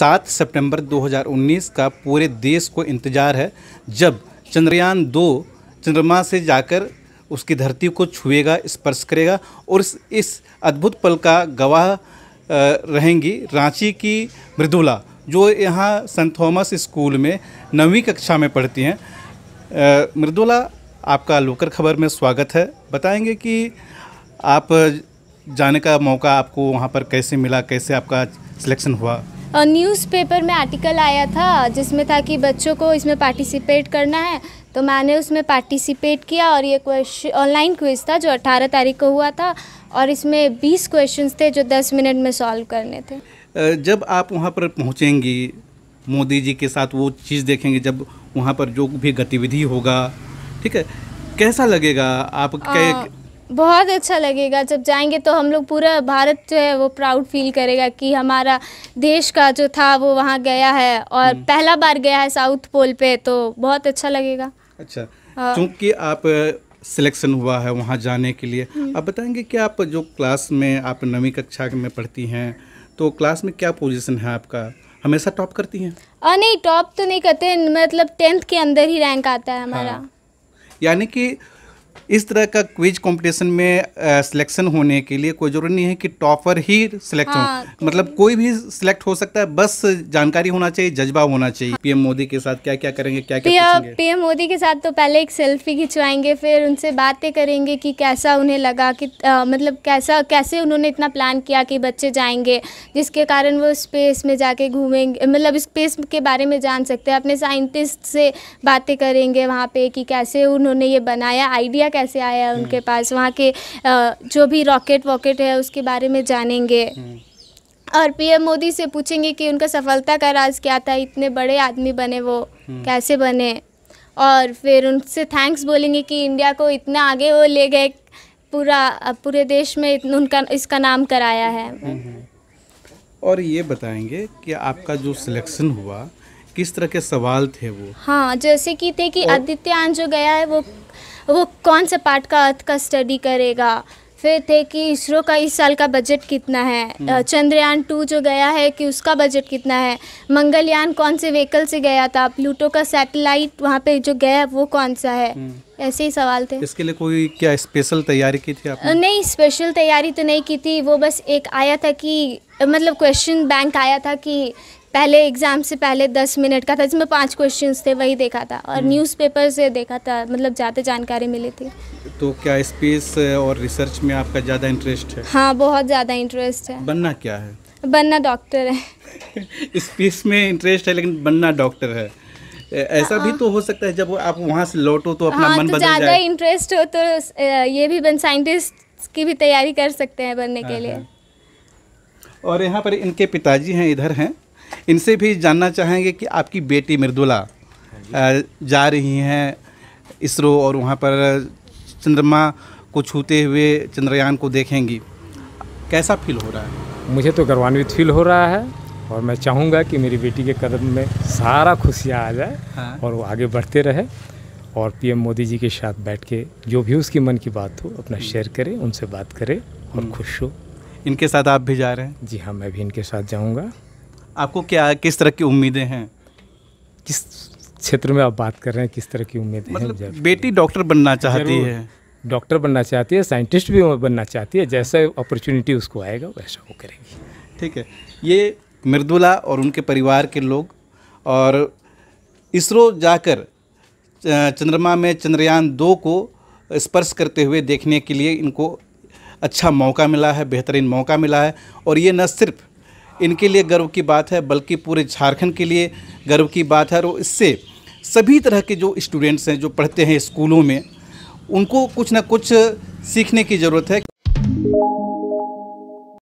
सात सितंबर 2019 का पूरे देश को इंतज़ार है जब चंद्रयान दो चंद्रमा से जाकर उसकी धरती को छुएगा स्पर्श करेगा और इस, इस अद्भुत पल का गवाह रहेंगी रांची की मृदुला जो यहाँ सेंट थॉमस स्कूल में नवीं कक्षा में पढ़ती हैं मृदुला आपका लोकर खबर में स्वागत है बताएंगे कि आप जाने का मौका आपको वहाँ पर कैसे मिला कैसे आपका सिलेक्शन हुआ न्यूज़पेपर में आर्टिकल आया था जिसमें था कि बच्चों को इसमें पार्टिसिपेट करना है तो मैंने उसमें पार्टिसिपेट किया और ये क्वेश्चन ऑनलाइन क्विज़ था जो 18 तारीख को हुआ था और इसमें 20 क्वेश्चंस थे जो 10 मिनट में सॉल्व करने थे जब आप वहाँ पर पहुँचेंगी मोदी जी के साथ वो चीज़ देखेंगे जब वहाँ पर जो भी गतिविधि होगा ठीक है कैसा लगेगा आप आ, बहुत अच्छा लगेगा जब जाएंगे तो हम लोग पूरा भारत जो है वो प्राउड फील करेगा कि हमारा देश का जो था वो वहाँ गया है और हम्म। पहला बार गया है साउथ पोल पे तो बहुत अच्छा लगेगा अच्छा क्योंकि हाँ। आप सिलेक्शन हुआ है वहाँ जाने के लिए हम्म। आप बताएंगे कि आप जो क्लास में आप नवी कक्षा में पढ़ती हैं तो क्लास में क्या पोजिशन है आपका हमेशा टॉप करती हैं नहीं टॉप तो नहीं करते मतलब टेंथ के अंदर ही रैंक आता है हमारा हाँ। यानी कि इस तरह का क्विज कंपटीशन में सिलेक्शन होने के लिए कोई ज़रूरी नहीं है कि टॉपर ही सिलेक्ट हाँ, हो तो- मतलब कोई भी सिलेक्ट हो सकता है बस जानकारी होना चाहिए जज्बा होना चाहिए पीएम हाँ। मोदी के साथ क्या क्या करेंगे क्या क्या पीएम मोदी के साथ तो पहले एक सेल्फी खिंचवाएंगे फिर उनसे बातें करेंगे कि कैसा उन्हें लगा कि आ, मतलब कैसा कैसे उन्होंने इतना प्लान किया कि बच्चे जाएंगे जिसके कारण वो स्पेस में जाके घूमेंगे मतलब स्पेस के बारे में जान सकते हैं अपने साइंटिस्ट से बातें करेंगे वहाँ पे कि कैसे उन्होंने ये बनाया आइडिया कैसे आया उनके हम्म। पास वहाँ के जो भी रॉकेट वॉकेट है उसके बारे में जानेंगे हम्म। और पीएम मोदी से पूछेंगे कि उनका सफलता का राज क्या था इतने बड़े आदमी बने वो हम्म। कैसे बने और फिर उनसे थैंक्स बोलेंगे कि इंडिया को इतना आगे वो ले गए पूरा पूरे देश में उनका इसका नाम कराया है और ये बताएंगे कि आपका जो सिलेक्शन हुआ किस तरह के सवाल थे वो हाँ जैसे कि थे कि आदित्य जो गया है वो वो कौन से पार्ट का अर्थ का स्टडी करेगा फिर थे कि इसरो का इस साल का बजट कितना है हम्म। चंद्रयान टू जो गया है कि उसका बजट कितना है मंगलयान कौन से व्हीकल से गया था प्लूटो का सैटेलाइट वहाँ पे जो गया वो कौन सा है हम्म। ऐसे ही सवाल थे इसके लिए कोई क्या स्पेशल तैयारी की थी आपने नहीं स्पेशल तैयारी तो नहीं की थी वो बस एक आया था कि मतलब क्वेश्चन बैंक आया था कि पहले एग्ज़ाम से पहले दस मिनट का था जिसमें पांच क्वेश्चंस थे वही देखा था और न्यूज़पेपर हम्म। से देखा था मतलब ज़्यादा जानकारी मिली थी तो क्या स्पेस और रिसर्च में आपका ज़्यादा इंटरेस्ट है हाँ बहुत ज़्यादा इंटरेस्ट है बनना क्या है बनना डॉक्टर है स्पेस में इंटरेस्ट है लेकिन बनना डॉक्टर है ऐसा भी हाँ। तो हो सकता है जब आप वहाँ से लौटो तो अपना हाँ, मन तो बदल जाए ज़्यादा इंटरेस्ट हो तो ये भी बन साइंटिस्ट की भी तैयारी कर सकते हैं बनने हाँ, के लिए हाँ। और यहाँ पर इनके पिताजी हैं इधर हैं इनसे भी जानना चाहेंगे कि आपकी बेटी मृदुला हाँ जा रही हैं इसरो और वहाँ पर चंद्रमा को छूते हुए चंद्रयान को देखेंगी कैसा फील हो रहा है मुझे तो गर्वान्वित फील हो रहा है और मैं चाहूँगा कि मेरी बेटी के कदम में सारा खुशियाँ आ जाए हाँ। और वो आगे बढ़ते रहे और पीएम मोदी जी के साथ बैठ के जो भी उसकी मन की बात हो अपना शेयर हम्म। करें उनसे बात करें और हम्म। खुश हो इनके साथ आप भी जा रहे हैं जी हाँ मैं भी इनके साथ जाऊँगा आपको क्या किस तरह की उम्मीदें हैं किस क्षेत्र में आप बात कर रहे हैं किस तरह की उम्मीदें मतलब हैं बेटी डॉक्टर बनना चाहती है डॉक्टर बनना चाहती है साइंटिस्ट भी बनना चाहती है जैसा अपॉर्चुनिटी उसको आएगा वैसा वो करेगी ठीक है ये मृदुला और उनके परिवार के लोग और इसरो जाकर चंद्रमा में चंद्रयान दो को स्पर्श करते हुए देखने के लिए इनको अच्छा मौका मिला है बेहतरीन मौका मिला है और ये न सिर्फ इनके लिए गर्व की बात है बल्कि पूरे झारखंड के लिए गर्व की बात है और इससे सभी तरह के जो स्टूडेंट्स हैं जो पढ़ते हैं स्कूलों में उनको कुछ ना कुछ सीखने की ज़रूरत है